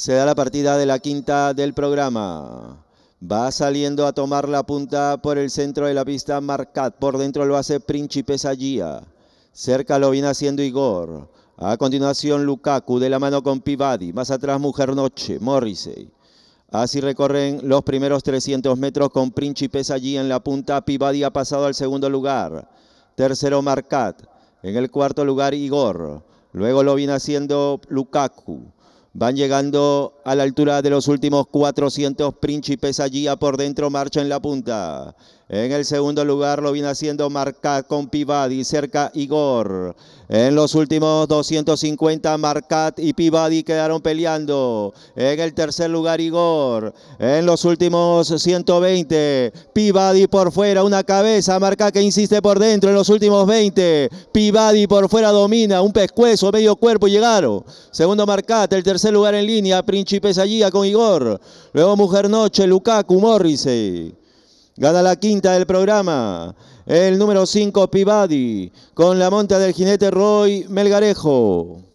Se da la partida de la quinta del programa. Va saliendo a tomar la punta por el centro de la pista Marcat. Por dentro lo hace Príncipe Cerca lo viene haciendo Igor. A continuación Lukaku de la mano con Pivadi. Más atrás Mujer Noche, Morrissey. Así recorren los primeros 300 metros con Príncipe allí en la punta. Pivadi ha pasado al segundo lugar. Tercero Marcat. En el cuarto lugar Igor. Luego lo viene haciendo Lukaku. Van llegando a la altura de los últimos 400 príncipes allí a por dentro, marcha en la punta. En el segundo lugar lo viene haciendo Marcat con Pivadi, cerca Igor. En los últimos 250, Marcat y Pivadi quedaron peleando. En el tercer lugar, Igor. En los últimos 120, Pivadi por fuera, una cabeza. Marcat que insiste por dentro. En los últimos 20, Pivadi por fuera domina, un pescuezo, medio cuerpo llegaron. Segundo Marcat, el tercer tercer lugar en línea, Príncipe Sallía con Igor. Luego Mujer Noche, Lukaku, Morrissey. Gana la quinta del programa. El número 5, Pivadi, con la monta del jinete Roy Melgarejo.